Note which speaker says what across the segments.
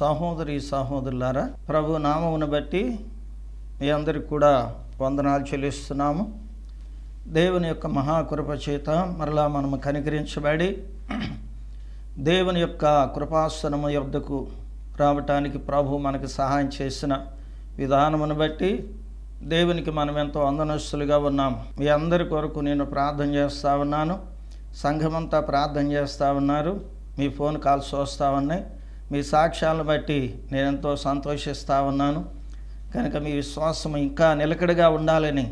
Speaker 1: సహోదరి సహోదరులారా ప్రభు నామమును బట్టి మీ అందరికి కూడా వందనాలు చెల్లిస్తున్నాము దేవుని యొక్క మహాకృప చేత మరలా మనము కనికరించబడి దేవుని యొక్క కృపాసనము యొద్దకు రావటానికి ప్రభు మనకు సహాయం చేసిన విధానమును బట్టి దేవునికి మనం ఎంతో అందనస్తులుగా ఉన్నాము మీ అందరి కొరకు నేను ప్రార్థన చేస్తూ ఉన్నాను సంఘమంతా ప్రార్థన చేస్తూ ఉన్నారు మీ ఫోన్ కాల్స్ వస్తూ ఉన్నాయి మీ సాక్ష్యాలను బట్టి నేనెంతో సంతోషిస్తా ఉన్నాను కనుక మీ విశ్వాసం ఇంకా నిలకడగా ఉండాలని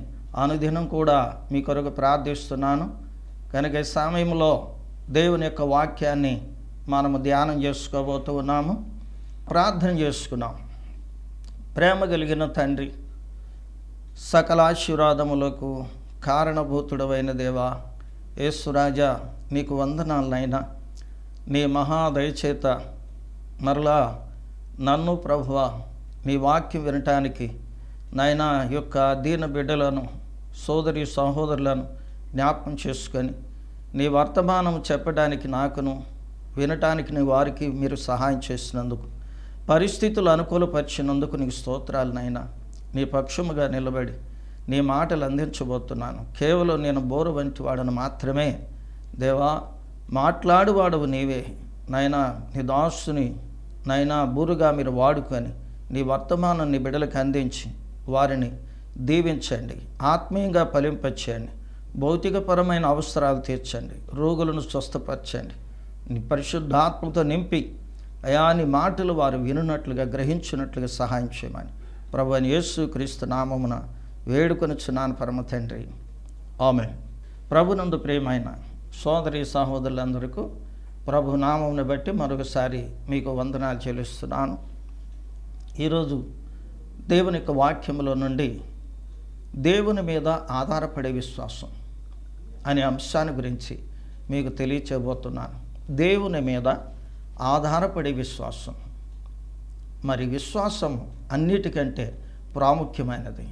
Speaker 1: అనుదినం కూడా మీ కొరకు ప్రార్థిస్తున్నాను కనుక ఈ సమయంలో దేవుని యొక్క వాక్యాన్ని మనము ధ్యానం చేసుకోబోతూ ఉన్నాము ప్రార్థన చేసుకున్నాం ప్రేమ కలిగిన తండ్రి సకల ఆశీర్వాదములకు కారణభూతుడవైన దేవా యేసురాజా నీకు వందనాలనైనా నీ మహాదయచేత మరలా నన్ను ప్రభువ మీ వాక్యం వినటానికి నాయన యొక్క దీన బిడ్డలను సోదరి సహోదరులను జ్ఞాపకం చేసుకొని నీ వర్తమానం చెప్పడానికి నాకును వినటానికి నీ వారికి మీరు సహాయం చేసినందుకు పరిస్థితులు అనుకూలపరిచినందుకు నీకు నాయన నీ పక్షముగా నిలబడి నీ మాటలు అందించబోతున్నాను కేవలం నేను బోరు వంటి వాడను మాత్రమే దేవా మాట్లాడువాడవు నీవే నాయన నీ దాసుని నైనా బూరుగా మీరు వాడుకొని నీ వర్తమానాన్ని బిడలకు అందించి వారిని దీవించండి ఆత్మీయంగా ఫలింపచేయండి భౌతికపరమైన అవసరాలు తీర్చండి రోగులను స్వస్థపరచండి నీ పరిశుద్ధాత్మతో నింపి అయాని మాటలు వారు వినున్నట్లుగా గ్రహించినట్లుగా సహాయం చేయమని ప్రభు యేసు క్రీస్తు నామమున చున్నాను పరమ తండ్రి ఆమె ప్రభునందు ప్రేమైన సోదరి సహోదరులందరికీ ప్రభు నామంని బట్టి మరొకసారి మీకు వందనాలు చెల్లిస్తున్నాను ఈరోజు దేవుని యొక్క వాక్యంలో నుండి దేవుని మీద ఆధారపడే విశ్వాసం అనే అంశాన్ని గురించి మీకు తెలియచేయబోతున్నాను దేవుని మీద ఆధారపడే విశ్వాసం మరి విశ్వాసం అన్నిటికంటే ప్రాముఖ్యమైనది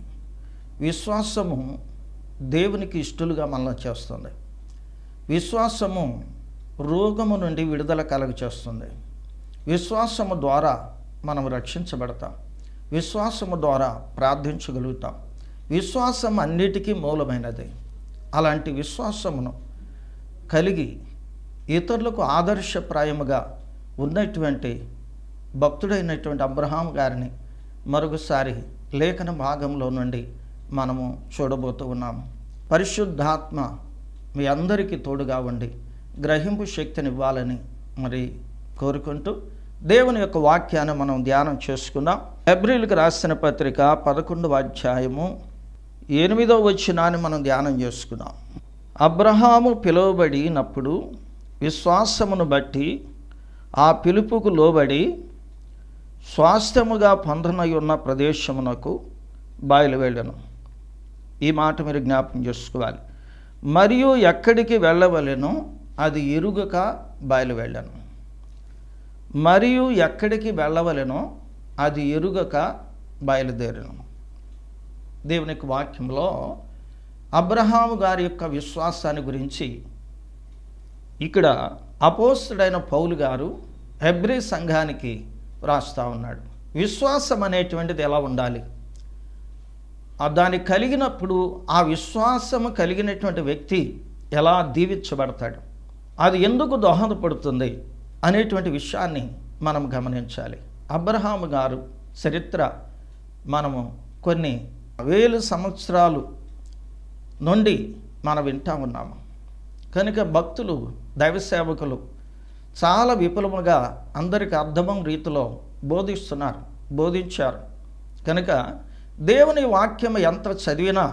Speaker 1: విశ్వాసము దేవునికి ఇష్టలుగా మనం చేస్తుంది విశ్వాసము రోగము నుండి విడుదల కలుగచేస్తుంది విశ్వాసము ద్వారా మనం రక్షించబడతాం విశ్వాసము ద్వారా ప్రార్థించగలుగుతాం విశ్వాసం అన్నిటికీ మూలమైనది అలాంటి విశ్వాసమును కలిగి ఇతరులకు ఆదర్శప్రాయముగా ఉన్నటువంటి భక్తుడైనటువంటి అబ్రహాం గారిని మరొకసారి లేఖన భాగంలో నుండి మనము చూడబోతూ ఉన్నాము పరిశుద్ధాత్మ మీ అందరికీ తోడుగా ఉండి గ్రహింపు శక్తినివ్వాలని మరి కోరుకుంటూ దేవుని యొక్క వాక్యాన్ని మనం ధ్యానం చేసుకుందాం ఎబ్రిల్కి రాసిన పత్రిక పదకొండవ అధ్యాయము ఎనిమిదో వచ్చినాన్ని మనం ధ్యానం చేసుకుందాం అబ్రహాము పిలువబడినప్పుడు విశ్వాసమును బట్టి ఆ పిలుపుకు లోబడి స్వాస్థ్యముగా పొందనై ఉన్న ప్రదేశమునకు బయలువెళ్ళను ఈ మాట మీరు జ్ఞాపం చేసుకోవాలి మరియు ఎక్కడికి వెళ్ళవలెను అది ఎరుగక బయలు వెళ్ళాను మరియు ఎక్కడికి వెళ్ళవలెనో అది ఎరుగక బయలుదేరాను దేవుని వాక్యంలో అబ్రహాము గారి యొక్క విశ్వాసాన్ని గురించి ఇక్కడ అపోస్తుడైన పౌలు గారు హెబ్రి సంఘానికి వ్రాస్తూ ఉన్నాడు విశ్వాసం అనేటువంటిది ఎలా ఉండాలి దాన్ని కలిగినప్పుడు ఆ విశ్వాసము కలిగినటువంటి వ్యక్తి ఎలా దీవించబడతాడు అది ఎందుకు దోహదపడుతుంది అనేటువంటి విషయాన్ని మనం గమనించాలి అబ్రహాము గారు చరిత్ర మనము కొన్ని వేలు సంవత్సరాలు నుండి మనం వింటా ఉన్నాము కనుక భక్తులు దైవ సేవకులు చాలా విపులముగా అందరికి అర్థమం రీతిలో బోధిస్తున్నారు బోధించారు కనుక దేవుని వాక్యం ఎంత చదివినా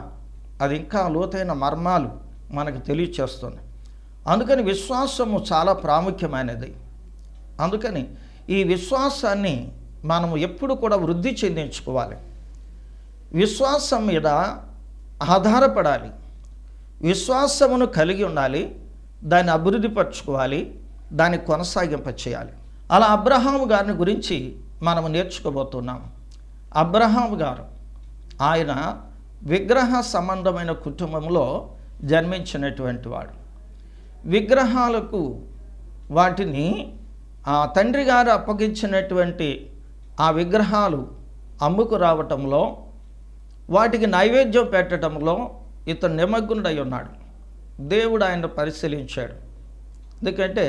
Speaker 1: అది ఇంకా లోతైన మర్మాలు మనకు తెలియచేస్తుంది అందుకని విశ్వాసము చాలా ప్రాముఖ్యమైనది అందుకని ఈ విశ్వాసాన్ని మనము ఎప్పుడు కూడా వృద్ధి చెందించుకోవాలి విశ్వాసం మీద ఆధారపడాలి విశ్వాసమును కలిగి ఉండాలి దాన్ని అభివృద్ధిపరచుకోవాలి దాన్ని కొనసాగింపచేయాలి అలా అబ్రహాం గారిని గురించి మనం నేర్చుకోబోతున్నాం అబ్రహాం గారు ఆయన విగ్రహ సంబంధమైన కుటుంబంలో జన్మించినటువంటి వాడు విగ్రహాలకు వాటిని ఆ తండ్రి గారు అప్పగించినటువంటి ఆ విగ్రహాలు అమ్ముకు రావటంలో వాటికి నైవేద్యం పెట్టడంలో ఇతను నిమగ్నుడై ఉన్నాడు దేవుడు ఆయన పరిశీలించాడు ఎందుకంటే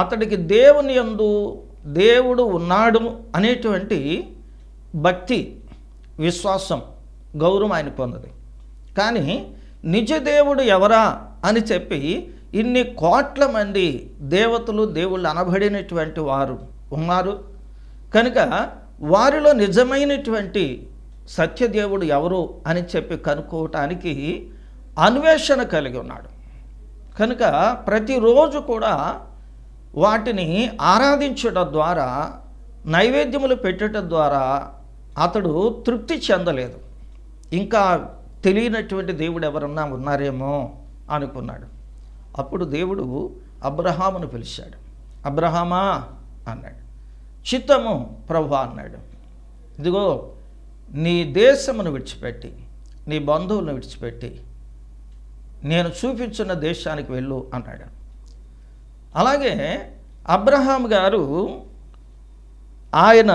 Speaker 1: అతడికి దేవుని ఎందు దేవుడు ఉన్నాడు అనేటువంటి భక్తి విశ్వాసం గౌరవం ఆయన పొందది కానీ నిజ దేవుడు ఎవరా అని చెప్పి ఇన్ని కోట్ల మంది దేవతలు దేవుళ్ళు అనబడినటువంటి వారు ఉన్నారు కనుక వారిలో నిజమైనటువంటి సత్యదేవుడు ఎవరు అని చెప్పి కనుక్కోవటానికి అన్వేషణ కలిగి ఉన్నాడు కనుక ప్రతిరోజు కూడా వాటిని ఆరాధించడం ద్వారా నైవేద్యములు పెట్టడం ద్వారా అతడు తృప్తి చెందలేదు ఇంకా తెలియనటువంటి దేవుడు ఎవరన్నా ఉన్నారేమో అనుకున్నాడు అప్పుడు దేవుడు అబ్రహామును పిలిచాడు అబ్రహామా అన్నాడు చిత్తము ప్రభు అన్నాడు ఇదిగో నీ దేశమును విడిచిపెట్టి నీ బంధువులను విడిచిపెట్టి నేను చూపించిన దేశానికి వెళ్ళు అన్నాడు అలాగే అబ్రహాం గారు ఆయన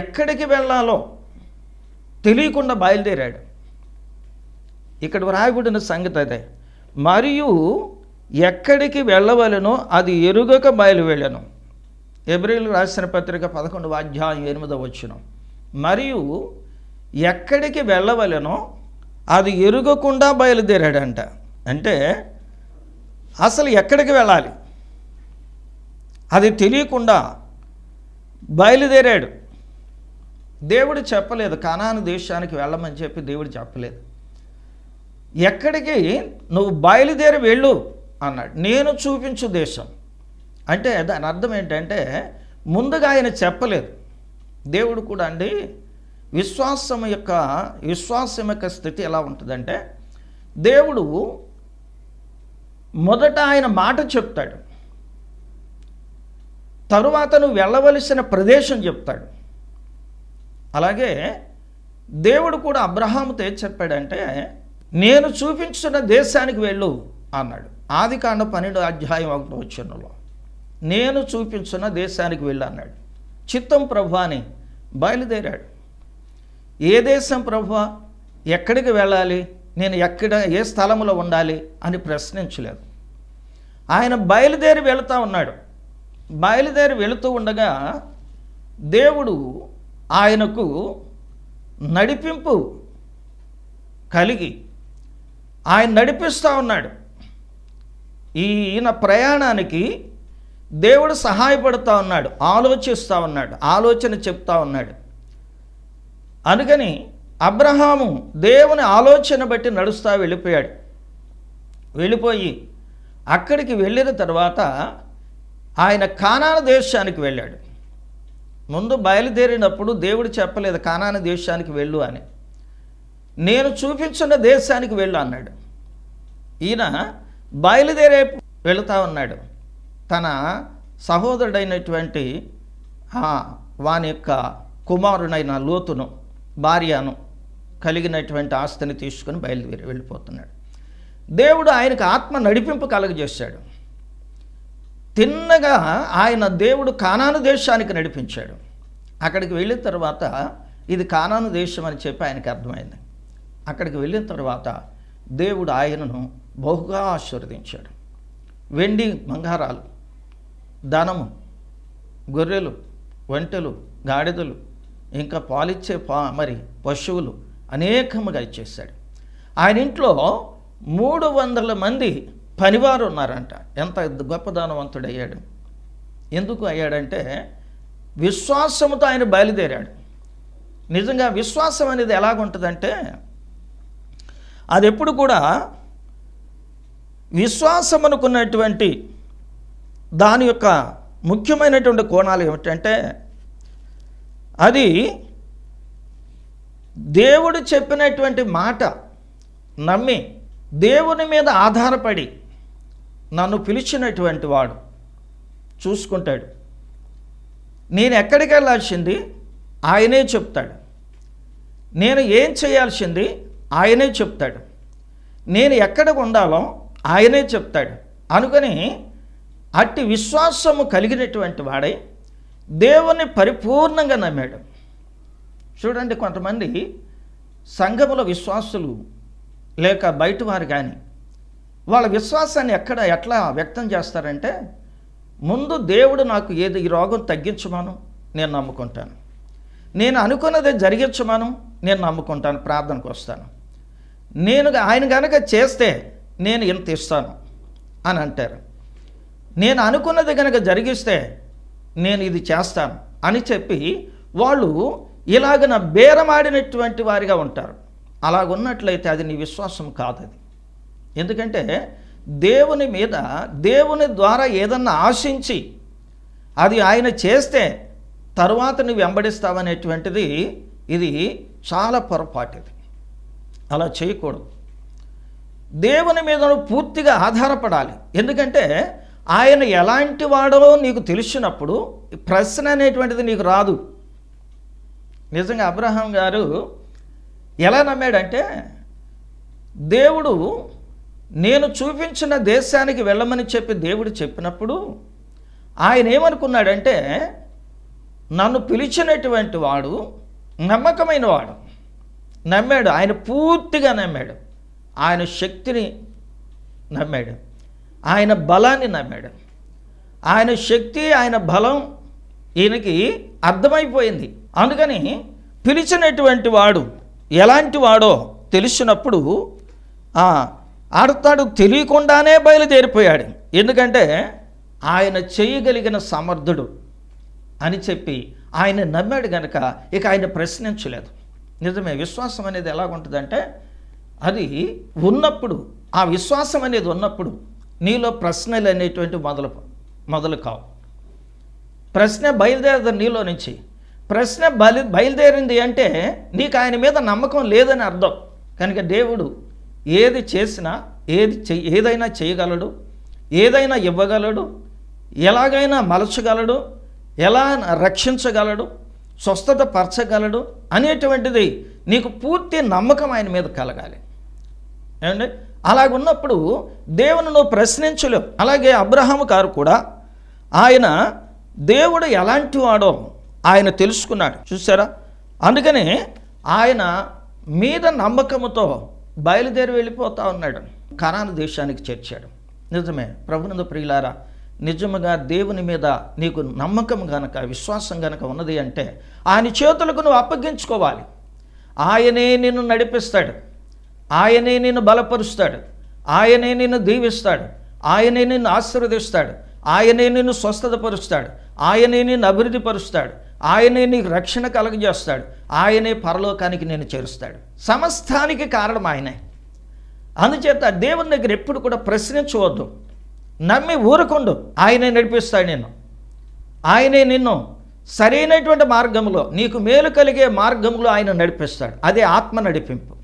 Speaker 1: ఎక్కడికి వెళ్ళాలో తెలియకుండా బయలుదేరాడు ఇక్కడ రాయబడిన సంగతి అదే మరియు ఎక్కడికి వెళ్ళవలనో అది ఎరుగక బయలువెళ్ళను ఎబ్రిల్ రాసిన పత్రిక పదకొండు అధ్యాయం ఎనిమిదో వచ్చిన మరియు ఎక్కడికి వెళ్ళవలనో అది ఎరుగకుండా బయలుదేరాడంట అంటే అసలు ఎక్కడికి వెళ్ళాలి అది తెలియకుండా బయలుదేరాడు దేవుడు చెప్పలేదు కనాను దేశానికి వెళ్ళమని చెప్పి దేవుడు చెప్పలేదు ఎక్కడికి నువ్వు బయలుదేరి వెళ్ళు అన్నాడు నేను చూపించు దేశం అంటే దాని అర్థం ఏంటంటే ముందుగా ఆయన చెప్పలేదు దేవుడు కూడా అండి విశ్వాసం యొక్క విశ్వాసం యొక్క స్థితి ఎలా ఉంటుందంటే దేవుడు మొదట ఆయన మాట చెప్తాడు తరువాత నువ్వు వెళ్ళవలసిన ప్రదేశం చెప్తాడు అలాగే దేవుడు కూడా అబ్రహాముతో ఏం చెప్పాడంటే నేను చూపించున్న దేశానికి వెళ్ళు అన్నాడు ఆది కాండ పన్నెండు అధ్యాయం ఒకటి వచ్చినలో నేను చూపించున్న దేశానికి వెళ్ళు అన్నాడు చిత్తం ప్రభు అని బయలుదేరాడు ఏ దేశం ప్రభు ఎక్కడికి వెళ్ళాలి నేను ఎక్కడ ఏ స్థలంలో ఉండాలి అని ప్రశ్నించలేదు ఆయన బయలుదేరి వెళుతూ ఉన్నాడు బయలుదేరి వెళుతూ ఉండగా దేవుడు ఆయనకు నడిపింపు కలిగి ఆయన నడిపిస్తూ ఉన్నాడు ఈయన ప్రయాణానికి దేవుడు సహాయపడుతూ ఉన్నాడు ఆలోచిస్తూ ఉన్నాడు ఆలోచన చెప్తా ఉన్నాడు అందుకని అబ్రహాము దేవుని ఆలోచన బట్టి నడుస్తూ వెళ్ళిపోయాడు వెళ్ళిపోయి అక్కడికి వెళ్ళిన తర్వాత ఆయన కానాన దేశానికి వెళ్ళాడు ముందు బయలుదేరినప్పుడు దేవుడు చెప్పలేదు కానాన దేశానికి వెళ్ళు అని నేను చూపించున్న దేశానికి వెళ్ళు అన్నాడు ఈయన బయలుదేరే వెళుతా ఉన్నాడు తన సహోదరుడైనటువంటి వాని యొక్క కుమారుడైన లోతును భార్యను కలిగినటువంటి ఆస్తిని తీసుకుని బయలుదేరి వెళ్ళిపోతున్నాడు దేవుడు ఆయనకు ఆత్మ నడిపింపు కలగజేశాడు తిన్నగా ఆయన దేవుడు కానాను దేశానికి నడిపించాడు అక్కడికి వెళ్ళిన తర్వాత ఇది కానాను దేశం అని చెప్పి ఆయనకు అర్థమైంది అక్కడికి వెళ్ళిన తర్వాత దేవుడు ఆయనను బహుగా ఆశీర్వదించాడు వెండి బంగారాలు ధనము గొర్రెలు ఒంటెలు గాడిదలు ఇంకా పాలిచ్చే పా మరి పశువులు అనేకముగా ఇచ్చేసాడు ఆయన ఇంట్లో మూడు వందల మంది పనివారు ఉన్నారంట ఎంత గొప్ప దానవంతుడు అయ్యాడు ఎందుకు అయ్యాడంటే విశ్వాసముతో ఆయన బయలుదేరాడు నిజంగా విశ్వాసం అనేది ఎలాగుంటుందంటే అది ఎప్పుడు కూడా విశ్వాసం అనుకున్నటువంటి దాని యొక్క ముఖ్యమైనటువంటి కోణాలు ఏమిటంటే అది దేవుడు చెప్పినటువంటి మాట నమ్మి దేవుని మీద ఆధారపడి నన్ను పిలిచినటువంటి వాడు చూసుకుంటాడు నేను ఎక్కడికి వెళ్ళాల్సింది ఆయనే చెప్తాడు నేను ఏం చేయాల్సింది ఆయనే చెప్తాడు నేను ఎక్కడ ఉండాలో ఆయనే చెప్తాడు అనుకని అట్టి విశ్వాసము కలిగినటువంటి వాడై దేవుని పరిపూర్ణంగా నమ్మాడు చూడండి కొంతమంది సంఘముల విశ్వాసులు లేక బయట వారు కానీ వాళ్ళ విశ్వాసాన్ని ఎక్కడ ఎట్లా వ్యక్తం చేస్తారంటే ముందు దేవుడు నాకు ఏది ఈ రోగం తగ్గించమను నేను నమ్ముకుంటాను నేను అనుకున్నదే జరిగించమను నేను నమ్ముకుంటాను ప్రార్థనకు వస్తాను నేను ఆయన కనుక చేస్తే నేను ఇంత ఇస్తాను అని అంటారు నేను అనుకున్నది కనుక జరిగిస్తే నేను ఇది చేస్తాను అని చెప్పి వాళ్ళు ఇలాగన బేరమాడినటువంటి వారిగా ఉంటారు అలాగున్నట్లయితే అది నీ విశ్వాసం కాదు అది ఎందుకంటే దేవుని మీద దేవుని ద్వారా ఏదన్నా ఆశించి అది ఆయన చేస్తే తరువాత నువ్వు వెంబడిస్తావనేటువంటిది ఇది చాలా పొరపాటుది అలా చేయకూడదు దేవుని మీద పూర్తిగా ఆధారపడాలి ఎందుకంటే ఆయన ఎలాంటి వాడో నీకు తెలిసినప్పుడు ప్రశ్న అనేటువంటిది నీకు రాదు నిజంగా అబ్రహాం గారు ఎలా నమ్మాడంటే దేవుడు నేను చూపించిన దేశానికి వెళ్ళమని చెప్పి దేవుడు చెప్పినప్పుడు ఆయన ఏమనుకున్నాడంటే నన్ను పిలిచినటువంటి వాడు నమ్మకమైన వాడు నమ్మాడు ఆయన పూర్తిగా నమ్మాడు ఆయన శక్తిని నమ్మాడు ఆయన బలాన్ని నమ్మాడు ఆయన శక్తి ఆయన బలం ఈయనకి అర్థమైపోయింది అందుకని పిలిచినటువంటి వాడు ఎలాంటి వాడో తెలిసినప్పుడు ఆడతాడు తెలియకుండానే బయలుదేరిపోయాడు ఎందుకంటే ఆయన చేయగలిగిన సమర్థుడు అని చెప్పి ఆయన నమ్మాడు కనుక ఇక ఆయన ప్రశ్నించలేదు నిజమే విశ్వాసం అనేది ఎలాగుంటుందంటే అది ఉన్నప్పుడు ఆ విశ్వాసం అనేది ఉన్నప్పుడు నీలో ప్రశ్నలు అనేటువంటి మొదలు మొదలు కావు ప్రశ్న బయలుదేరదు నీలో నుంచి ప్రశ్న బలి బయలుదేరింది అంటే నీకు ఆయన మీద నమ్మకం లేదని అర్థం కనుక దేవుడు ఏది చేసినా ఏది ఏదైనా చేయగలడు ఏదైనా ఇవ్వగలడు ఎలాగైనా మలచగలడు ఎలా రక్షించగలడు స్వస్థత పరచగలడు అనేటువంటిది నీకు పూర్తి నమ్మకం ఆయన మీద కలగాలి ఏమండి అలాగున్నప్పుడు దేవుని నువ్వు ప్రశ్నించలేవు అలాగే అబ్రహాము గారు కూడా ఆయన దేవుడు ఎలాంటి వాడో ఆయన తెలుసుకున్నాడు చూసారా అందుకని ఆయన మీద నమ్మకముతో బయలుదేరి వెళ్ళిపోతా ఉన్నాడు కరాన దేశానికి చేర్చాడు నిజమే ప్రభునందు ప్రియులారా నిజముగా దేవుని మీద నీకు నమ్మకం గనక విశ్వాసం గనక ఉన్నది అంటే ఆయన చేతులకు నువ్వు అప్పగించుకోవాలి ఆయనే నిన్ను నడిపిస్తాడు ఆయనే నిన్ను బలపరుస్తాడు ఆయనే నిన్ను దీవిస్తాడు ఆయనే నిన్ను ఆశీర్వదిస్తాడు ఆయనే నిన్ను స్వస్థతపరుస్తాడు ఆయనే నిన్ను అభివృద్ధిపరుస్తాడు ఆయనే నీకు రక్షణ కలగజేస్తాడు ఆయనే పరలోకానికి నేను చేరుస్తాడు సమస్తానికి కారణం ఆయనే అందుచేత దేవుని దగ్గర ఎప్పుడు కూడా ప్రశ్నించవద్దు నమ్మి ఊరకుండు ఆయనే నడిపిస్తాడు నేను ఆయనే నిన్ను సరైనటువంటి మార్గంలో నీకు మేలు కలిగే మార్గంలో ఆయన నడిపిస్తాడు అదే ఆత్మ నడిపింపు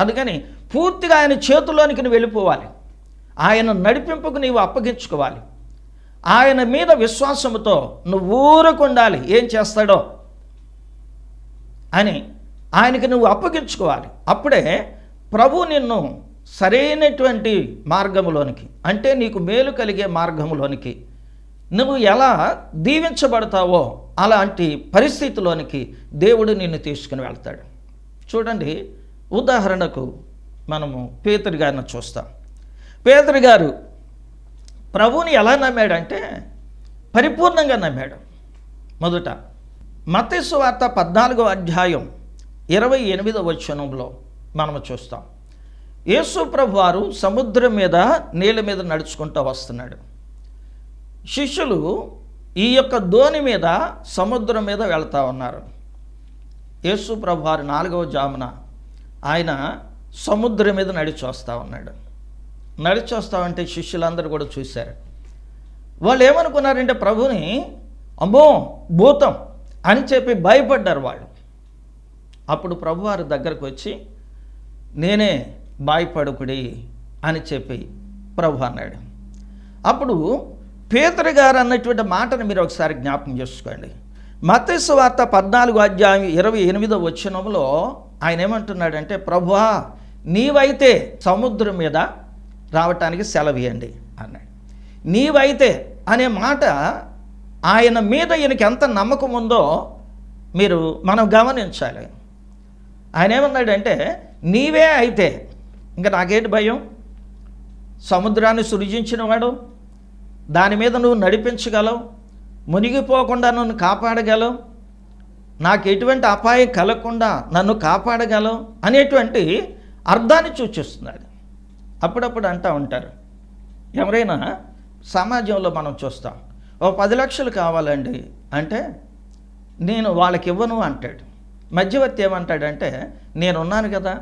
Speaker 1: అందుకని పూర్తిగా ఆయన చేతుల్లోనికి నువ్వు వెళ్ళిపోవాలి ఆయన నడిపింపుకు నీవు అప్పగించుకోవాలి ఆయన మీద విశ్వాసముతో నువ్వు ఊరకుండాలి ఏం చేస్తాడో అని ఆయనకి నువ్వు అప్పగించుకోవాలి అప్పుడే ప్రభు నిన్ను సరైనటువంటి మార్గములోనికి అంటే నీకు మేలు కలిగే మార్గములోనికి నువ్వు ఎలా దీవించబడతావో అలాంటి పరిస్థితిలోనికి దేవుడు నిన్ను తీసుకుని వెళ్తాడు చూడండి ఉదాహరణకు మనము పేతరి గారిని చూస్తాం పేతరి గారు ప్రభువుని ఎలా నమ్మాడంటే పరిపూర్ణంగా నమ్మాడు మొదట మతేశ్వార్త పద్నాలుగో అధ్యాయం ఇరవై ఎనిమిదవ వచనంలో మనము చూస్తాం యేసుప్రభు వారు సముద్రం మీద నీళ్ళ మీద నడుచుకుంటూ వస్తున్నాడు శిష్యులు ఈ యొక్క దోని మీద సముద్రం మీద వెళ్తూ ఉన్నారు యేసు ప్రభు వారి నాలుగవ జామున ఆయన సముద్రం మీద నడిచి వస్తూ ఉన్నాడు నడిచి వస్తా ఉంటే శిష్యులందరూ కూడా చూశారు వాళ్ళు ఏమనుకున్నారంటే ప్రభుని అమ్మో భూతం అని చెప్పి భయపడ్డారు వాళ్ళు అప్పుడు ప్రభువారి దగ్గరకు వచ్చి నేనే బాయపడుకుడి అని చెప్పి ప్రభు అన్నాడు అప్పుడు పేతరు గారు అన్నటువంటి మాటను మీరు ఒకసారి జ్ఞాపకం చేసుకోండి మత్స్సు వార్త పద్నాలుగు అధ్యాయం ఇరవై ఎనిమిదో వచ్చినంలో ఆయన ఏమంటున్నాడంటే ప్రభువా నీవైతే సముద్రం మీద రావటానికి సెలవేయండి అన్నాడు నీవైతే అనే మాట ఆయన మీద ఈయనకి ఎంత నమ్మకం ఉందో మీరు మనం గమనించాలి ఆయన ఏమన్నాడంటే నీవే అయితే ఇంకా నాకేంటి భయం సముద్రాన్ని సృజించిన వాడు దాని మీద నువ్వు నడిపించగలవు మునిగిపోకుండా నన్ను కాపాడగలవు నాకు ఎటువంటి అపాయం కలగకుండా నన్ను కాపాడగలవు అనేటువంటి అర్థాన్ని సూచిస్తున్నాడు అప్పుడప్పుడు అంటూ ఉంటారు ఎవరైనా సమాజంలో మనం చూస్తాం ఓ పది లక్షలు కావాలండి అంటే నేను వాళ్ళకి ఇవ్వను అంటాడు మధ్యవర్తి ఏమంటాడంటే నేనున్నాను కదా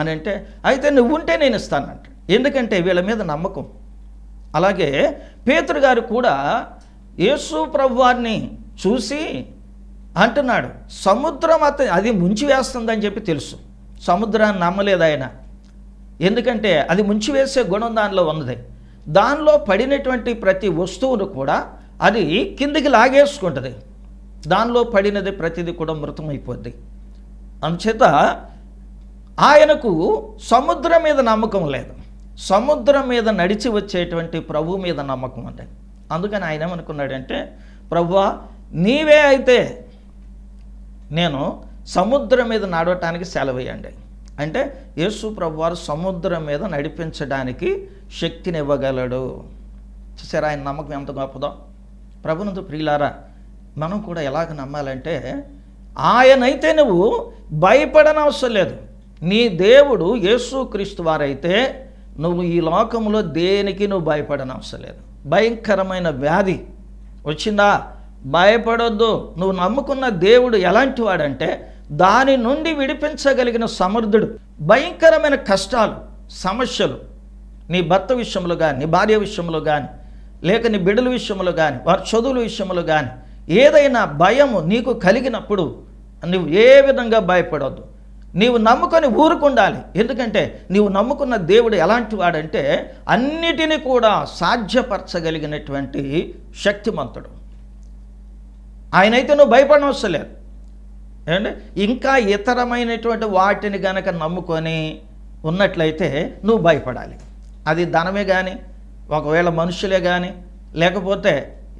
Speaker 1: అని అంటే అయితే నువ్వు ఉంటే నేను ఇస్తానంట ఎందుకంటే వీళ్ళ మీద నమ్మకం అలాగే పేతురు గారు కూడా యేసు ప్రభువారిని చూసి అంటున్నాడు సముద్రం అత అది ముంచి వేస్తుందని చెప్పి తెలుసు సముద్రాన్ని నమ్మలేదు ఆయన ఎందుకంటే అది ముంచి వేసే గుణం దానిలో ఉన్నది దానిలో పడినటువంటి ప్రతి వస్తువును కూడా అది కిందికి లాగేసుకుంటుంది దానిలో పడినది ప్రతిదీ కూడా మృతమైపోద్ది అందుచేత ఆయనకు సముద్రం మీద నమ్మకం లేదు సముద్రం మీద నడిచి వచ్చేటువంటి ప్రభు మీద నమ్మకం ఉంది అందుకని ఆయన ఏమనుకున్నాడంటే ప్రభువా నీవే అయితే నేను సముద్రం మీద నడవటానికి సెలవేయండి అంటే యేసు ప్రభువారు సముద్రం మీద నడిపించడానికి శక్తిని ఇవ్వగలడు సరే ఆయన నమ్మకం ఎంత గొప్పదో ప్రభునందు ప్రియులారా మనం కూడా ఎలాగ నమ్మాలంటే ఆయనైతే నువ్వు భయపడనవసరం లేదు నీ దేవుడు యేసుక్రీస్తు వారైతే నువ్వు ఈ లోకంలో దేనికి నువ్వు భయపడనవసరం లేదు భయంకరమైన వ్యాధి వచ్చిందా భయపడొద్దు నువ్వు నమ్ముకున్న దేవుడు ఎలాంటి వాడంటే దాని నుండి విడిపించగలిగిన సమర్థుడు భయంకరమైన కష్టాలు సమస్యలు నీ భర్త విషయంలో కానీ నీ భార్య విషయంలో కానీ లేక నీ బిడ్డల విషయంలో కానీ వారి చదువుల విషయంలో కానీ ఏదైనా భయము నీకు కలిగినప్పుడు నువ్వు ఏ విధంగా భయపడొద్దు నీవు నమ్ముకొని ఊరుకుండాలి ఎందుకంటే నీవు నమ్ముకున్న దేవుడు ఎలాంటి వాడంటే అన్నిటినీ కూడా సాధ్యపరచగలిగినటువంటి శక్తిమంతుడు ఆయనైతే నువ్వు భయపడవసలేదు ఏంటంటే ఇంకా ఇతరమైనటువంటి వాటిని గనక నమ్ముకొని ఉన్నట్లయితే నువ్వు భయపడాలి అది ధనమే కానీ ఒకవేళ మనుషులే కానీ లేకపోతే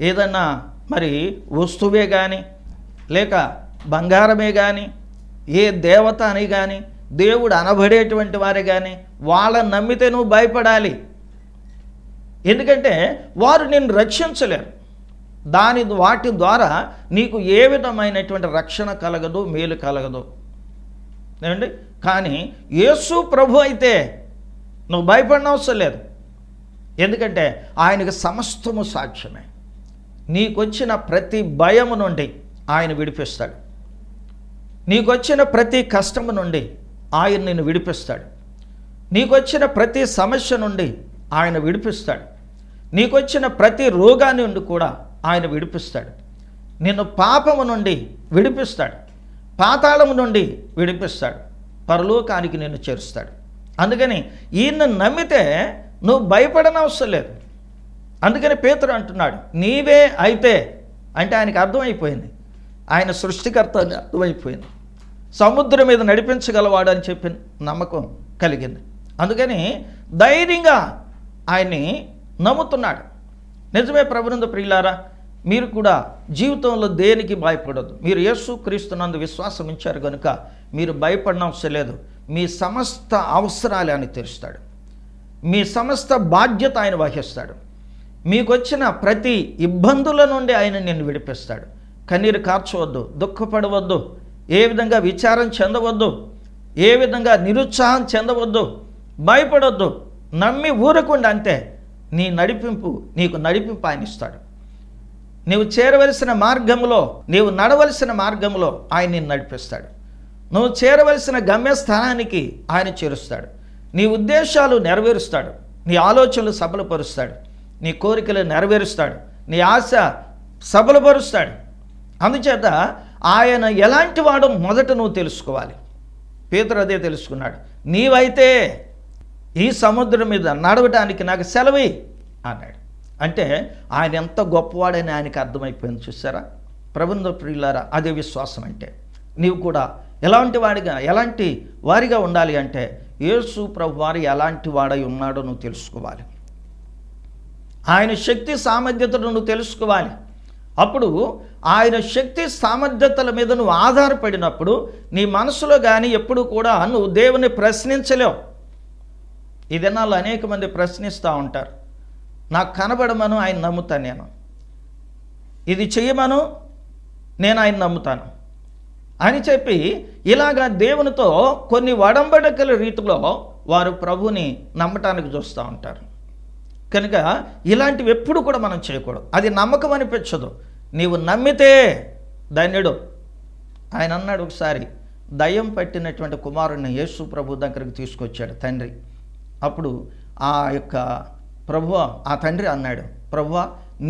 Speaker 1: ఏదన్నా మరి వస్తువే కానీ లేక బంగారమే కానీ ఏ దేవత అని కానీ దేవుడు అనబడేటువంటి వారే కానీ వాళ్ళని నమ్మితే నువ్వు భయపడాలి ఎందుకంటే వారు నేను రక్షించలేరు దాని వాటి ద్వారా నీకు ఏ విధమైనటువంటి రక్షణ కలగదు మేలు కలగదు ఏమండి కానీ యేసు ప్రభు అయితే నువ్వు అవసరం లేదు ఎందుకంటే ఆయనకు సమస్తము సాక్ష్యమే నీకొచ్చిన ప్రతి భయము నుండి ఆయన విడిపిస్తాడు నీకొచ్చిన ప్రతి కష్టము నుండి ఆయన నిన్ను విడిపిస్తాడు నీకొచ్చిన ప్రతి సమస్య నుండి ఆయన విడిపిస్తాడు నీకొచ్చిన ప్రతి రోగాన్ని నుండి కూడా ఆయన విడిపిస్తాడు నిన్ను పాపము నుండి విడిపిస్తాడు పాతాళము నుండి విడిపిస్తాడు పరలోకానికి నిన్ను చేరుస్తాడు అందుకని ఈయన్ని నమ్మితే నువ్వు భయపడనవసరం లేదు అందుకని పేతుడు అంటున్నాడు నీవే అయితే అంటే ఆయనకు అర్థమైపోయింది ఆయన సృష్టికర్త అని అర్థమైపోయింది సముద్రం మీద నడిపించగలవాడు అని చెప్పి నమ్మకం కలిగింది అందుకని ధైర్యంగా ఆయన్ని నమ్ముతున్నాడు నిజమే ప్రభునంద ప్రియులారా మీరు కూడా జీవితంలో దేనికి భయపడదు మీరు యేసు క్రీస్తునందు విశ్వాసం ఇచ్చారు కనుక మీరు భయపడనవసరం లేదు మీ సమస్త అవసరాలు ఆయన తెరుస్తాడు మీ సమస్త బాధ్యత ఆయన వహిస్తాడు మీకు వచ్చిన ప్రతి ఇబ్బందుల నుండి ఆయన నిన్ను విడిపిస్తాడు కన్నీరు కార్చవద్దు దుఃఖపడవద్దు ఏ విధంగా విచారం చెందవద్దు ఏ విధంగా నిరుత్సాహం చెందవద్దు భయపడొద్దు నమ్మి ఊరకుండా అంతే నీ నడిపింపు నీకు నడిపింపు ఆయన ఇస్తాడు నీవు చేరవలసిన మార్గంలో నీవు నడవలసిన మార్గంలో ఆయన నిన్ను నడిపిస్తాడు నువ్వు చేరవలసిన గమ్యస్థానానికి ఆయన చేరుస్తాడు నీ ఉద్దేశాలు నెరవేరుస్తాడు నీ ఆలోచనలు సబలపరుస్తాడు నీ కోరికలు నెరవేరుస్తాడు నీ ఆశ సబలపరుస్తాడు అందుచేత ఆయన ఎలాంటి వాడో మొదట నువ్వు తెలుసుకోవాలి పేతురు అదే తెలుసుకున్నాడు నీవైతే ఈ సముద్రం మీద నడవటానికి నాకు సెలవి అన్నాడు అంటే ఆయన ఎంత గొప్పవాడని ఆయనకి అర్థమైపోయింది చూసారా ప్రబంధ ప్రియులారా అదే విశ్వాసం అంటే నీవు కూడా ఎలాంటి వాడిగా ఎలాంటి వారిగా ఉండాలి అంటే యేసు ప్రభు వారు ఎలాంటి వాడై ఉన్నాడో నువ్వు తెలుసుకోవాలి ఆయన శక్తి సామర్థ్యతను నువ్వు తెలుసుకోవాలి అప్పుడు ఆయన శక్తి సామర్థ్యతల మీద నువ్వు ఆధారపడినప్పుడు నీ మనసులో కానీ ఎప్పుడు కూడా నువ్వు దేవుని ప్రశ్నించలేవు ఇది దినాల్లో అనేక మంది ప్రశ్నిస్తూ ఉంటారు నాకు కనబడమను ఆయన నమ్ముతాను నేను ఇది చేయమను నేను ఆయన నమ్ముతాను అని చెప్పి ఇలాగా దేవునితో కొన్ని వడంబడకల రీతిలో వారు ప్రభుని నమ్మటానికి చూస్తూ ఉంటారు కనుక ఇలాంటివి ఎప్పుడు కూడా మనం చేయకూడదు అది నమ్మకం అనిపించదు నీవు నమ్మితే ధన్యుడు ఆయన అన్నాడు ఒకసారి దయ్యం పట్టినటువంటి కుమారుడిని యేసు ప్రభు దగ్గరికి తీసుకొచ్చాడు తండ్రి అప్పుడు ఆ యొక్క ప్రభు ఆ తండ్రి అన్నాడు ప్రభు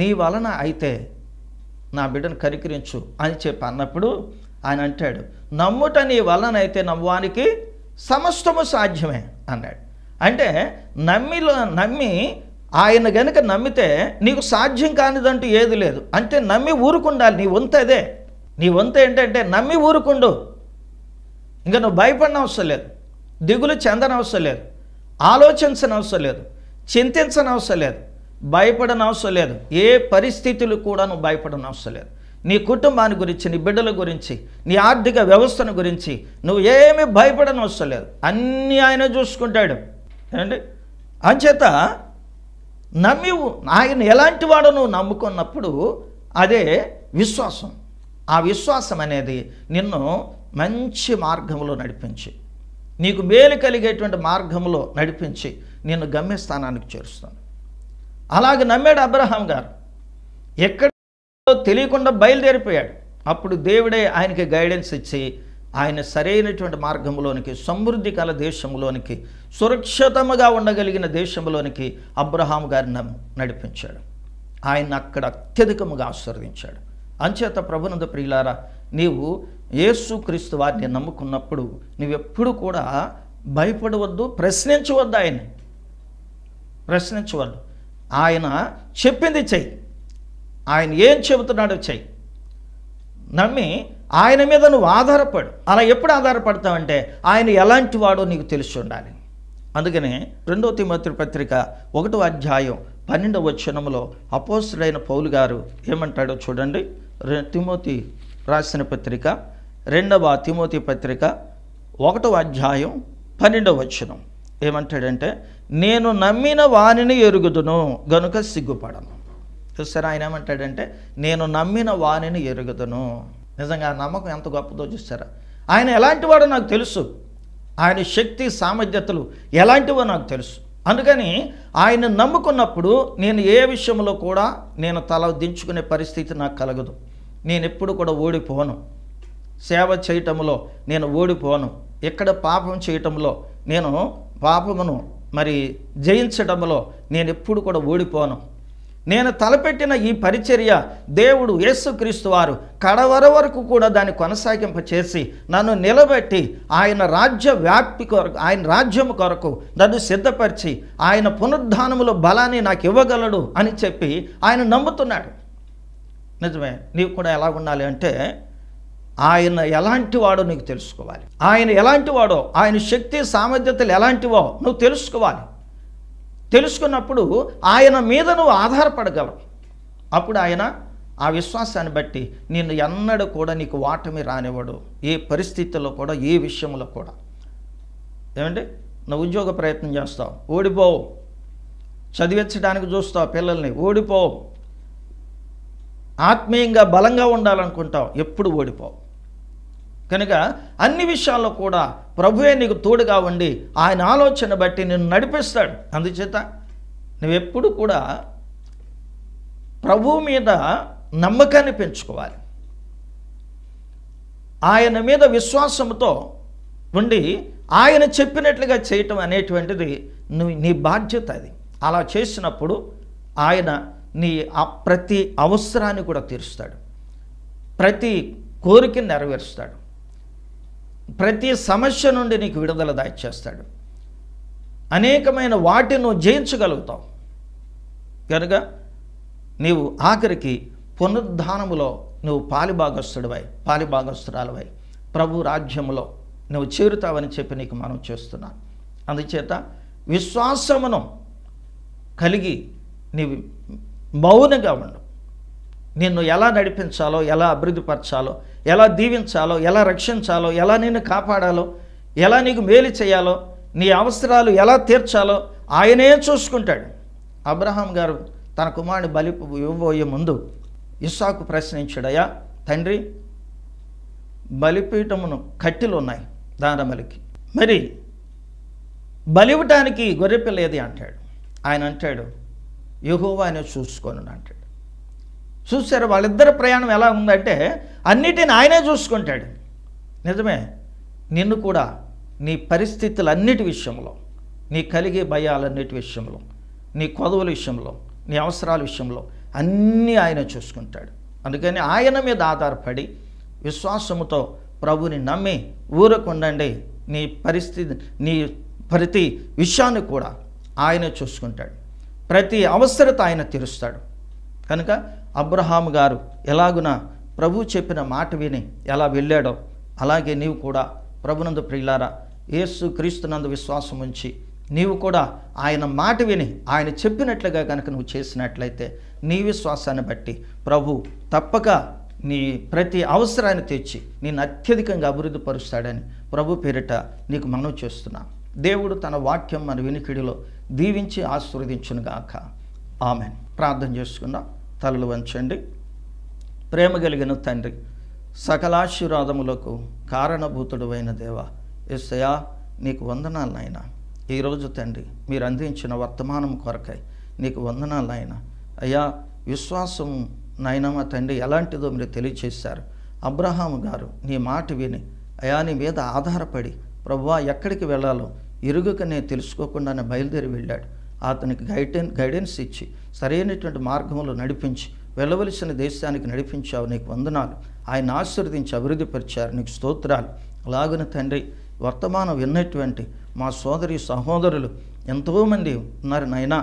Speaker 1: నీ వలన అయితే నా బిడ్డను కరికరించు అని చెప్పి అన్నప్పుడు ఆయన అంటాడు నమ్ముట నీ వలన అయితే నవ్వానికి సమస్తము సాధ్యమే అన్నాడు అంటే నమ్మిలో నమ్మి ఆయన గనుక నమ్మితే నీకు సాధ్యం కానిదంటూ ఏది లేదు అంటే నమ్మి ఊరుకుండాలి నీ వంత అదే నీ వంత ఏంటంటే నమ్మి ఊరుకుండు ఇంకా నువ్వు భయపడిన అవసరం లేదు దిగులు చెందన అవసరం లేదు ఆలోచించని అవసరం లేదు చింతించని అవసరం లేదు భయపడని అవసరం లేదు ఏ పరిస్థితులు కూడా నువ్వు భయపడని అవసరం లేదు నీ కుటుంబాన్ని గురించి నీ బిడ్డల గురించి నీ ఆర్థిక వ్యవస్థను గురించి నువ్వు ఏమీ భయపడని అవసరం లేదు అన్నీ ఆయన చూసుకుంటాడు ఏంటి అంచేత నమ్మి ఆయన ఎలాంటి వాడను నమ్ముకున్నప్పుడు అదే విశ్వాసం ఆ విశ్వాసం అనేది నిన్ను మంచి మార్గంలో నడిపించి నీకు మేలు కలిగేటువంటి మార్గంలో నడిపించి నిన్ను గమ్యస్థానానికి చేరుస్తాను అలాగే నమ్మాడు అబ్రహాం గారు ఎక్కడో తెలియకుండా బయలుదేరిపోయాడు అప్పుడు దేవుడే ఆయనకి గైడెన్స్ ఇచ్చి ఆయన సరైనటువంటి మార్గంలోనికి సమృద్ధి కల దేశంలోనికి సురక్షితముగా ఉండగలిగిన దేశంలోనికి అబ్రహాం గారిని నడిపించాడు ఆయన అక్కడ అత్యధికముగా ఆశీర్వదించాడు అంచేత ప్రభునంద ప్రియులారా నీవు యేసు క్రీస్తు వారిని నమ్ముకున్నప్పుడు నీవెప్పుడు కూడా భయపడవద్దు ప్రశ్నించవద్దు ఆయన ప్రశ్నించవద్దు ఆయన చెప్పింది చెయ్యి ఆయన ఏం చెబుతున్నాడో చెయ్యి నమ్మి ఆయన మీద నువ్వు ఆధారపడు అలా ఎప్పుడు ఆధారపడతావంటే ఆయన ఎలాంటి వాడో నీకు తెలిసి ఉండాలి అందుకనే రెండవ తిమోతి పత్రిక ఒకటో అధ్యాయం పన్నెండవ వచనంలో అపోస్తుడైన పౌలు గారు ఏమంటాడో చూడండి తిమోతి రాసిన పత్రిక రెండవ తిమోతి పత్రిక ఒకటవ అధ్యాయం పన్నెండవ వచనం ఏమంటాడంటే నేను నమ్మిన వాణిని ఎరుగుదును గనుక సిగ్గుపడను చూస్తారా ఆయన ఏమంటాడంటే నేను నమ్మిన వాణిని ఎరుగుదును నిజంగా నమ్మకం ఎంత గొప్పదో చూస్తారా ఆయన ఎలాంటివాడో నాకు తెలుసు ఆయన శక్తి సామర్థ్యతలు ఎలాంటివో నాకు తెలుసు అందుకని ఆయన నమ్ముకున్నప్పుడు నేను ఏ విషయంలో కూడా నేను తల దించుకునే పరిస్థితి నాకు కలగదు నేను ఎప్పుడు కూడా ఓడిపోను సేవ చేయటంలో నేను ఓడిపోను ఇక్కడ పాపం చేయటంలో నేను పాపమును మరి జయించడంలో నేను ఎప్పుడు కూడా ఓడిపోను నేను తలపెట్టిన ఈ పరిచర్య దేవుడు యేసుక్రీస్తు వారు కడవర వరకు కూడా దాన్ని కొనసాగింప చేసి నన్ను నిలబెట్టి ఆయన రాజ్య వ్యాప్తి కొరకు ఆయన రాజ్యం కొరకు నన్ను సిద్ధపరిచి ఆయన పునరుద్ధానములో బలాన్ని నాకు ఇవ్వగలడు అని చెప్పి ఆయన నమ్ముతున్నాడు నిజమే నీవు కూడా ఎలా ఉండాలి అంటే ఆయన ఎలాంటి వాడో నీకు తెలుసుకోవాలి ఆయన ఎలాంటి వాడో ఆయన శక్తి సామర్థ్యతలు ఎలాంటివో నువ్వు తెలుసుకోవాలి తెలుసుకున్నప్పుడు ఆయన మీద నువ్వు ఆధారపడగలవు అప్పుడు ఆయన ఆ విశ్వాసాన్ని బట్టి నిన్ను ఎన్నడూ కూడా నీకు వాటమి రానివ్వడు ఏ పరిస్థితుల్లో కూడా ఏ విషయంలో కూడా ఏమండి నువ్వు ఉద్యోగ ప్రయత్నం చేస్తావు ఓడిపోవు చదివించడానికి చూస్తావు పిల్లల్ని ఓడిపోవు ఆత్మీయంగా బలంగా ఉండాలనుకుంటావు ఎప్పుడు ఓడిపోవు కనుక అన్ని విషయాల్లో కూడా ప్రభువే నీకు తోడుగా ఉండి ఆయన ఆలోచన బట్టి నిన్ను నడిపిస్తాడు అందుచేత నువ్వెప్పుడు కూడా ప్రభువు మీద నమ్మకాన్ని పెంచుకోవాలి ఆయన మీద విశ్వాసంతో ఉండి ఆయన చెప్పినట్లుగా చేయటం అనేటువంటిది నువ్వు నీ బాధ్యత అది అలా చేసినప్పుడు ఆయన నీ ప్రతి అవసరాన్ని కూడా తీరుస్తాడు ప్రతి కోరికను నెరవేరుస్తాడు ప్రతి సమస్య నుండి నీకు విడుదల దాచేస్తాడు అనేకమైన వాటిని నువ్వు జయించగలుగుతావు కనుక నీవు ఆఖరికి పునరుద్ధానములో నువ్వు పాలిభాగస్తుడివై పాలిభాగస్తురాలవై ప్రభు రాజ్యములో నువ్వు చేరుతావని చెప్పి నీకు మనం చేస్తున్నా అందుచేత విశ్వాసమును కలిగి నీవు మౌనంగా ఉండు నిన్ను ఎలా నడిపించాలో ఎలా అభివృద్ధిపరచాలో ఎలా దీవించాలో ఎలా రక్షించాలో ఎలా నిన్ను కాపాడాలో ఎలా నీకు మేలు చేయాలో నీ అవసరాలు ఎలా తీర్చాలో ఆయనే చూసుకుంటాడు అబ్రహాం గారు తన కుమారుని బలి ఇవ్వబోయే ముందు ఇస్సాకు ప్రశ్నించాడయ్యా తండ్రి బలిపీఠమును కట్టెలు ఉన్నాయి దానమలికి మరి బలివ్వటానికి గొర్రెపిల్ల ఏది అంటాడు ఆయన అంటాడు యహోవా ఆయన చూసుకోను అంటాడు చూసారు వాళ్ళిద్దరి ప్రయాణం ఎలా ఉందంటే అన్నిటిని ఆయనే చూసుకుంటాడు నిజమే నిన్ను కూడా నీ పరిస్థితులన్నిటి విషయంలో నీ కలిగే భయాలన్నిటి విషయంలో నీ కొదవుల విషయంలో నీ అవసరాల విషయంలో అన్నీ ఆయన చూసుకుంటాడు అందుకని ఆయన మీద ఆధారపడి విశ్వాసముతో ప్రభుని నమ్మి ఊరకుండండి నీ పరిస్థితి నీ ప్రతి విషయాన్ని కూడా ఆయన చూసుకుంటాడు ప్రతి అవసరత ఆయన తీరుస్తాడు కనుక అబ్రహాం గారు ఎలాగున ప్రభు చెప్పిన మాట విని ఎలా వెళ్ళాడో అలాగే నీవు కూడా ప్రభునందు ప్రియులారా ఏసు క్రీస్తునందు విశ్వాసం ఉంచి నీవు కూడా ఆయన మాట విని ఆయన చెప్పినట్లుగా కనుక నువ్వు చేసినట్లయితే నీ విశ్వాసాన్ని బట్టి ప్రభు తప్పక నీ ప్రతి అవసరాన్ని తెచ్చి నేను అత్యధికంగా అభివృద్ధి పరుస్తాడని ప్రభు పేరిట నీకు మనం చేస్తున్నా దేవుడు తన వాక్యం మన వినికిడిలో దీవించి ఆశీర్వదించునుగాక ఆమె ప్రార్థన చేసుకుందాం తలలు వంచండి ప్రేమ కలిగిన తండ్రి సకలాశీర్వాదములకు కారణభూతుడు అయిన దేవ ఎస్సయా నీకు వందనాలు నాయన ఈరోజు తండ్రి మీరు అందించిన వర్తమానం కొరకై నీకు వందనాలు నాయన అయ్యా విశ్వాసం నాయన మా తండ్రి ఎలాంటిదో మీరు తెలియచేశారు అబ్రహాము గారు నీ మాట విని అయా నీ మీద ఆధారపడి ప్రభువా ఎక్కడికి వెళ్ళాలో ఇరుగుకనే తెలుసుకోకుండానే బయలుదేరి వెళ్ళాడు అతనికి గైడెన్ గైడెన్స్ ఇచ్చి సరైనటువంటి మార్గంలో నడిపించి వెళ్ళవలసిన దేశానికి నడిపించావు నీకు వందనాలు ఆయన అభివృద్ధి అభివృద్ధిపరిచారు నీకు స్తోత్రాలు అలాగని తండ్రి వర్తమానం విన్నటువంటి మా సోదరి సహోదరులు ఎంతోమంది ఉన్నారు నాయన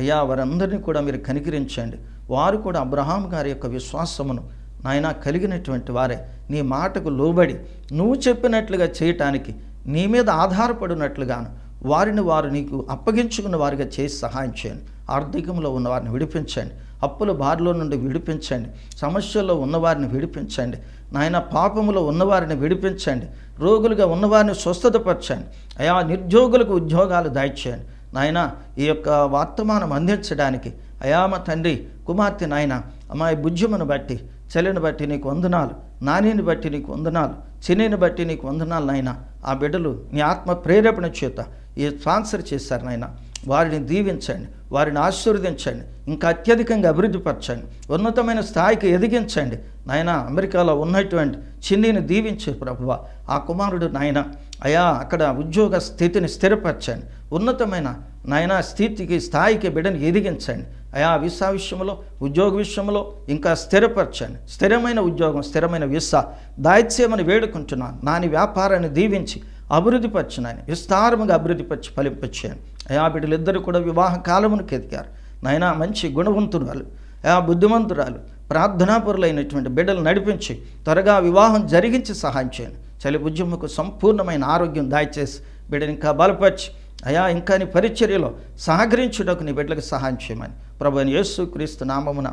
Speaker 1: అయ్యా వారందరినీ కూడా మీరు కనికరించండి వారు కూడా అబ్రహాం గారి యొక్క విశ్వాసమును నాయన కలిగినటువంటి వారే నీ మాటకు లోబడి నువ్వు చెప్పినట్లుగా చేయటానికి నీ మీద ఆధారపడినట్లుగాను వారిని వారు నీకు అప్పగించుకున్న వారిగా చేసి సహాయం చేయండి ఆర్థికంలో ఉన్న వారిని విడిపించండి అప్పుల బారిలో నుండి విడిపించండి సమస్యల్లో ఉన్నవారిని విడిపించండి నాయన పాపములో ఉన్నవారిని విడిపించండి రోగులుగా ఉన్నవారిని స్వస్థతపరచండి అయా నిరుద్యోగులకు ఉద్యోగాలు దాయిచేయండి నాయన ఈ యొక్క వర్తమానం అందించడానికి అయామ తండ్రి కుమార్తె నాయన అమ్మాయి బుజ్జుమను బట్టి చెల్లిని బట్టి నీకు వందనాలు నానిని బట్టి నీకు వందనాలు చెన్నైని బట్టి నీకు వందనాలు నాయన ఆ బిడ్డలు నీ ఆత్మ ప్రేరేపణ చేత ఈ స్పాన్సర్ చేశారు నాయన వారిని దీవించండి వారిని ఆశీర్వదించండి ఇంకా అత్యధికంగా అభివృద్ధిపరచండి ఉన్నతమైన స్థాయికి ఎదిగించండి నాయన అమెరికాలో ఉన్నటువంటి చిన్నీని దీవించే ప్రభువ ఆ కుమారుడు నాయన అయా అక్కడ ఉద్యోగ స్థితిని స్థిరపరచండి ఉన్నతమైన నాయన స్థితికి స్థాయికి బిడ్డను ఎదిగించండి అయా వీసా విషయంలో ఉద్యోగ విషయంలో ఇంకా స్థిరపరచండి స్థిరమైన ఉద్యోగం స్థిరమైన వీసా దాయిత్యమని వేడుకుంటున్నాను నాని వ్యాపారాన్ని దీవించి అభివృద్ధిపరచునని విస్తారముగా అభివృద్ధిపరిచి ఫలింపచ్చాను అయా బిడ్డలిద్దరు కూడా వివాహ కాలమునికి ఎదిగారు నాయన మంచి గుణవంతురాలు అయా బుద్ధిమంతురాలు ప్రార్థనాపరులైనటువంటి బిడ్డలు నడిపించి త్వరగా వివాహం జరిగించి సహాయం చేయండి చలి చలిబుజ్జమ్మకు సంపూర్ణమైన ఆరోగ్యం దాయిచేసి బిడ్డని ఇంకా బలపరిచి అయా ఇంకా నీ పరిచర్యలో సహకరించుటకు నీ బిడ్డలకు సహాయం చేయమని ప్రభు యేసు క్రీస్తు నామమున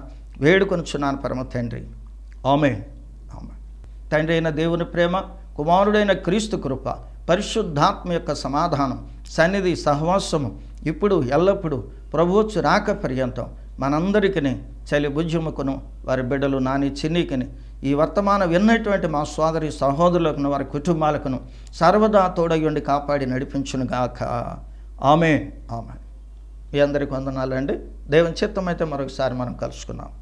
Speaker 1: వేడుకొనుచున్నాను పరమ తండ్రి ఆమె ఆమె తండ్రి అయిన దేవుని ప్రేమ కుమారుడైన క్రీస్తు కృప పరిశుద్ధాత్మ యొక్క సమాధానం సన్నిధి సహవాసము ఇప్పుడు ఎల్లప్పుడూ ప్రభువచ్చు రాక పర్యంతం మనందరికీ చలి బుజ్జుముకును వారి బిడ్డలు నాని చిన్నికిని ఈ వర్తమానం విన్నటువంటి మా సోదరి సహోదరులకు వారి కుటుంబాలకును సర్వదా తోడయ్యండి కాపాడి నడిపించునుగాక ఆమె ఆమె మీ అందరికి వందనాలండి దేవుని చిత్తం అయితే మరొకసారి మనం కలుసుకున్నాం